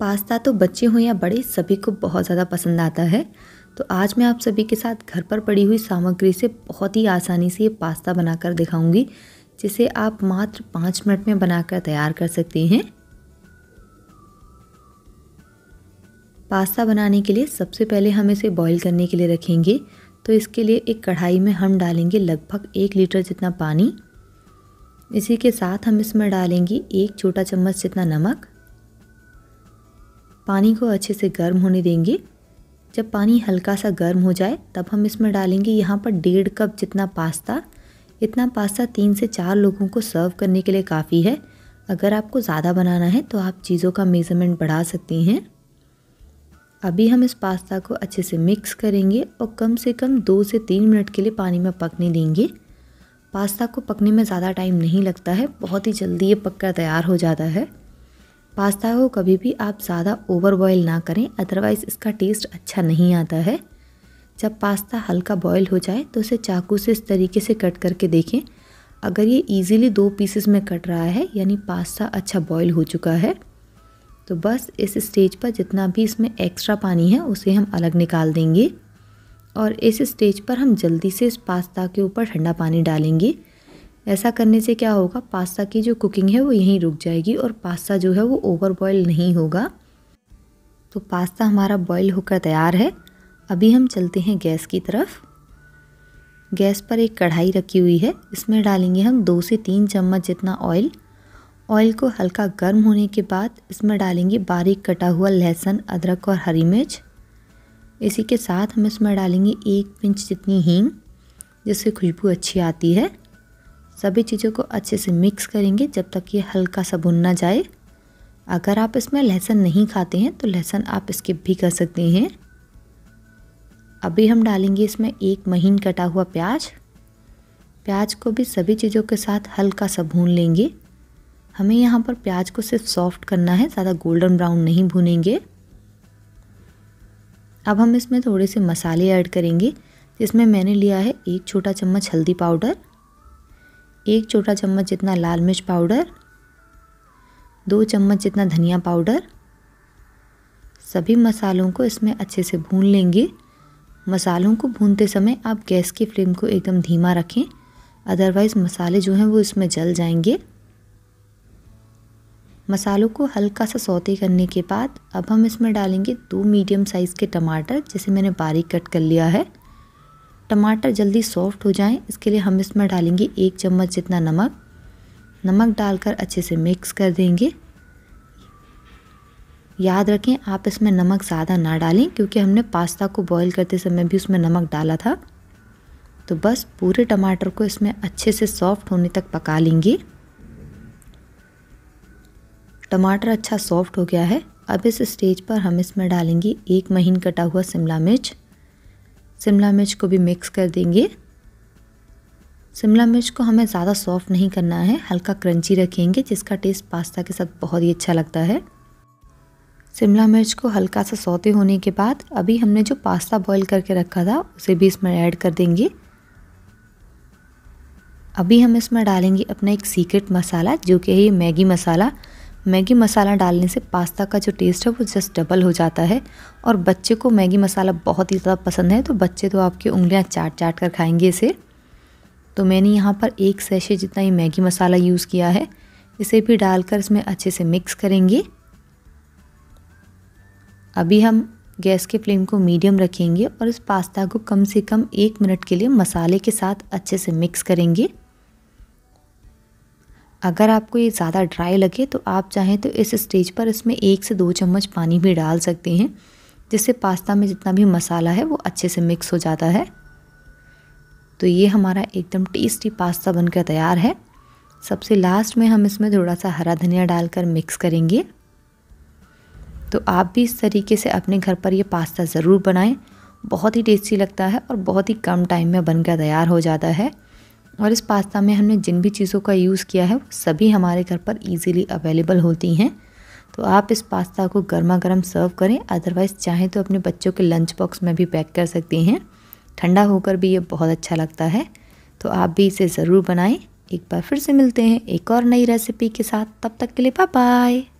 pasta तो बच्चे हों या बड़े सभी को बहुत ज़्यादा पसंद आता है तो आज मैं आप सभी के साथ घर पर पड़ी हुई सामग्री से बहुत ही आसानी से ये पास्ता बनाकर दिखाऊंगी जिसे आप मात्र पाँच मिनट में बनाकर तैयार कर सकते हैं पास्ता बनाने के लिए सबसे पहले हम इसे बॉईल करने के लिए रखेंगे तो इसके लिए एक कढ़ाई में हम डालेंगे लगभग एक लीटर जितना पानी इसी के साथ हम इसमें डालेंगे एक छोटा चम्मच जितना नमक पानी को अच्छे से गर्म होने देंगे जब पानी हल्का सा गर्म हो जाए तब हम इसमें डालेंगे यहाँ पर डेढ़ कप जितना पास्ता इतना पास्ता तीन से चार लोगों को सर्व करने के लिए काफ़ी है अगर आपको ज़्यादा बनाना है तो आप चीज़ों का मेज़रमेंट बढ़ा सकती हैं अभी हम इस पास्ता को अच्छे से मिक्स करेंगे और कम से कम दो से तीन मिनट के लिए पानी में पकने देंगे पास्ता को पकने में ज़्यादा टाइम नहीं लगता है बहुत ही जल्दी ये पककर तैयार हो जाता है पास्ता को कभी भी आप ज़्यादा ओवर बॉयल ना करें अदरवाइज़ इसका टेस्ट अच्छा नहीं आता है जब पास्ता हल्का बॉयल हो जाए तो उसे चाकू से इस तरीके से कट करके देखें अगर ये इजीली दो पीसेस में कट रहा है यानी पास्ता अच्छा बॉयल हो चुका है तो बस इस स्टेज पर जितना भी इसमें एक्स्ट्रा पानी है उसे हम अलग निकाल देंगे और इस स्टेज पर हम जल्दी से इस पास्ता के ऊपर ठंडा पानी डालेंगे ऐसा करने से क्या होगा पास्ता की जो कुकिंग है वो यहीं रुक जाएगी और पास्ता जो है वो ओवर बॉयल नहीं होगा तो पास्ता हमारा बॉयल होकर तैयार है अभी हम चलते हैं गैस की तरफ गैस पर एक कढ़ाई रखी हुई है इसमें डालेंगे हम दो से तीन चम्मच जितना ऑयल ऑयल को हल्का गर्म होने के बाद इसमें डालेंगे बारीक कटा हुआ लहसुन अदरक और हरी मिर्च इसी के साथ हम इसमें डालेंगे एक पिंच जितनी हींग जिससे खुशबू अच्छी आती है सभी चीज़ों को अच्छे से मिक्स करेंगे जब तक ये हल्का सा भुन ना जाए अगर आप इसमें लहसुन नहीं खाते हैं तो लहसुन आप स्किप भी कर सकते हैं अभी हम डालेंगे इसमें एक महीन कटा हुआ प्याज प्याज को भी सभी चीज़ों के साथ हल्का सा भून लेंगे हमें यहाँ पर प्याज को सिर्फ सॉफ्ट करना है ज़्यादा गोल्डन ब्राउन नहीं भूनेंगे अब हम इसमें थोड़े से मसाले ऐड करेंगे जिसमें मैंने लिया है एक छोटा चम्मच हल्दी पाउडर एक छोटा चम्मच जितना लाल मिर्च पाउडर दो चम्मच जितना धनिया पाउडर सभी मसालों को इसमें अच्छे से भून लेंगे मसालों को भूनते समय आप गैस की फ्लेम को एकदम धीमा रखें अदरवाइज़ मसाले जो हैं वो इसमें जल जाएंगे मसालों को हल्का सा सौते करने के बाद अब हम इसमें डालेंगे दो मीडियम साइज़ के टमाटर जिसे मैंने बारीक कट कर लिया है टमाटर जल्दी सॉफ्ट हो जाएं इसके लिए हम इसमें डालेंगे एक चम्मच जितना नमक नमक डालकर अच्छे से मिक्स कर देंगे याद रखें आप इसमें नमक ज़्यादा ना डालें क्योंकि हमने पास्ता को बॉईल करते समय भी उसमें नमक डाला था तो बस पूरे टमाटर को इसमें अच्छे से सॉफ्ट होने तक पका लेंगे टमाटर अच्छा सॉफ्ट हो गया है अब इस स्टेज पर हम इसमें डालेंगे एक महीन कटा हुआ शिमला मिर्च शिमला मिर्च को भी मिक्स कर देंगे शिमला मिर्च को हमें ज़्यादा सॉफ्ट नहीं करना है हल्का क्रंची रखेंगे जिसका टेस्ट पास्ता के साथ बहुत ही अच्छा लगता है शिमला मिर्च को हल्का सा सौते होने के बाद अभी हमने जो पास्ता बॉईल करके रखा था उसे भी इसमें ऐड कर देंगे अभी हम इसमें डालेंगे अपना एक सीक्रेट मसाला जो कि है मैगी मसाला मैगी मसाला डालने से पास्ता का जो टेस्ट है वो जस्ट डबल हो जाता है और बच्चे को मैगी मसाला बहुत ही ज़्यादा पसंद है तो बच्चे तो आपकी उंगलियाँ चाट चाट कर खाएंगे इसे तो मैंने यहाँ पर एक सैशे जितना ही मैगी मसाला यूज़ किया है इसे भी डालकर इसमें अच्छे से मिक्स करेंगे अभी हम गैस के फ्लेम को मीडियम रखेंगे और इस पास्ता को कम से कम एक मिनट के लिए मसाले के साथ अच्छे से मिक्स करेंगे अगर आपको ये ज़्यादा ड्राई लगे तो आप चाहें तो इस स्टेज पर इसमें एक से दो चम्मच पानी भी डाल सकते हैं जिससे पास्ता में जितना भी मसाला है वो अच्छे से मिक्स हो जाता है तो ये हमारा एकदम टेस्टी पास्ता बनकर तैयार है सबसे लास्ट में हम इसमें थोड़ा सा हरा धनिया डालकर मिक्स करेंगे तो आप भी इस तरीके से अपने घर पर ये पास्ता ज़रूर बनाएं बहुत ही टेस्टी लगता है और बहुत ही कम टाइम में बनकर तैयार हो जाता है और इस पास्ता में हमने जिन भी चीज़ों का यूज़ किया है सभी हमारे घर पर इजीली अवेलेबल होती हैं तो आप इस पास्ता को गर्मा गर्म सर्व करें अदरवाइज़ चाहें तो अपने बच्चों के लंच बॉक्स में भी पैक कर सकती हैं ठंडा होकर भी ये बहुत अच्छा लगता है तो आप भी इसे ज़रूर बनाएं एक बार फिर से मिलते हैं एक और नई रेसिपी के साथ तब तक के लिए बाय बाय